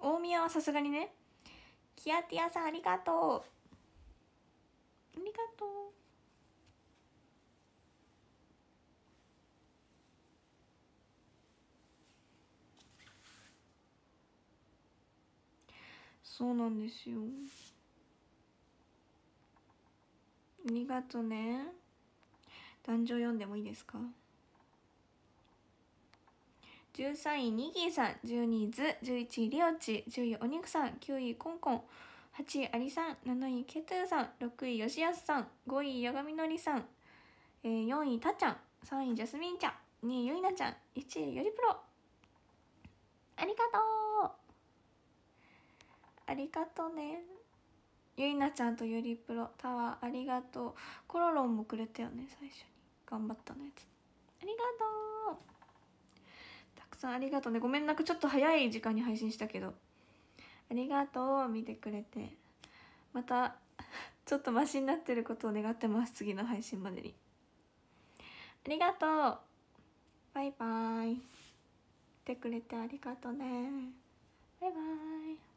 大宮はさすがにねキアティアさんありがとうありがとうそうなんですよありがとね壇上読んでもいいですか13位ニギーさん12位ズ11位リオチ10位お肉さん9位コンコン8位アリさん7位ケトゥさん6位ヨシヤスさん5位ヤガミノリさん、え4位タちゃん3位ジャスミンちゃん2位ユイナちゃん1位よりプロありがとうありがとうねゆいなちゃんとよりプロタワーありがとうコロロンもくれたよね最初に頑張ったのやつありがとうさんありがとうねごめんなくちょっと早い時間に配信したけどありがとう見てくれてまたちょっとマシになってることを願ってます次の配信までにありがとうバイバイ来てくれてありがとねバイバイ